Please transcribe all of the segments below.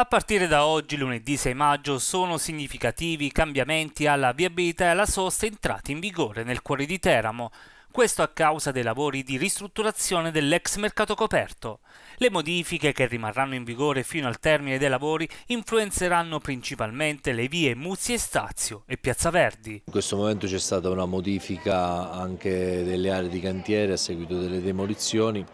A partire da oggi, lunedì 6 maggio, sono significativi i cambiamenti alla viabilità e alla sosta entrati in vigore nel cuore di Teramo. Questo a causa dei lavori di ristrutturazione dell'ex mercato coperto. Le modifiche che rimarranno in vigore fino al termine dei lavori influenzeranno principalmente le vie Muzzi e Stazio e Piazza Verdi. In questo momento c'è stata una modifica anche delle aree di cantiere a seguito delle demolizioni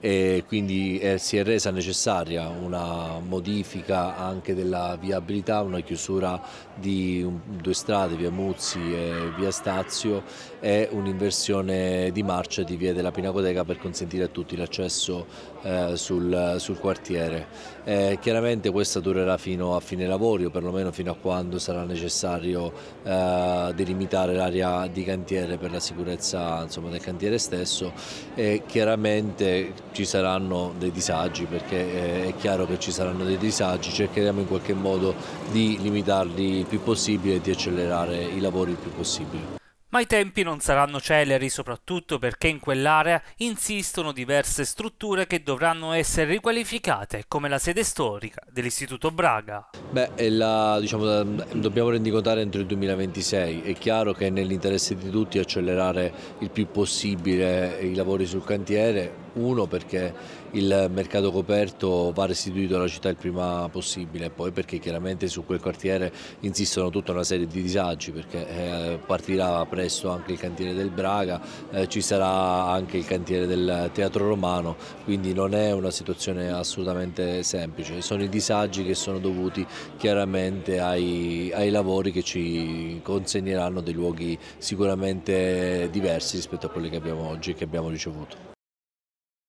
e quindi eh, si è resa necessaria una modifica anche della viabilità, una chiusura di due strade, via Muzzi e via Stazio e un'inversione di marcia di via della Pinacoteca per consentire a tutti l'accesso eh, sul, sul, quartiere. Eh, chiaramente questa durerà fino a fine lavori o perlomeno fino a quando sarà necessario eh, delimitare l'area di cantiere per la sicurezza insomma, del cantiere stesso e chiaramente ci saranno dei disagi perché eh, è chiaro che ci saranno dei disagi, cercheremo in qualche modo di limitarli il più possibile e di accelerare i lavori il più possibile. Ma i tempi non saranno celeri soprattutto perché in quell'area insistono diverse strutture che dovranno essere riqualificate, come la sede storica dell'Istituto Braga. Beh, la, diciamo, dobbiamo rendicontare entro il 2026. È chiaro che è nell'interesse di tutti accelerare il più possibile i lavori sul cantiere, uno perché il mercato coperto va restituito alla città il prima possibile e poi perché chiaramente su quel quartiere insistono tutta una serie di disagi perché eh, partirà presto anche il cantiere del Braga, eh, ci sarà anche il cantiere del Teatro Romano, quindi non è una situazione assolutamente semplice, sono i disagi che sono dovuti chiaramente ai, ai lavori che ci consegneranno dei luoghi sicuramente diversi rispetto a quelli che abbiamo oggi e che abbiamo ricevuto.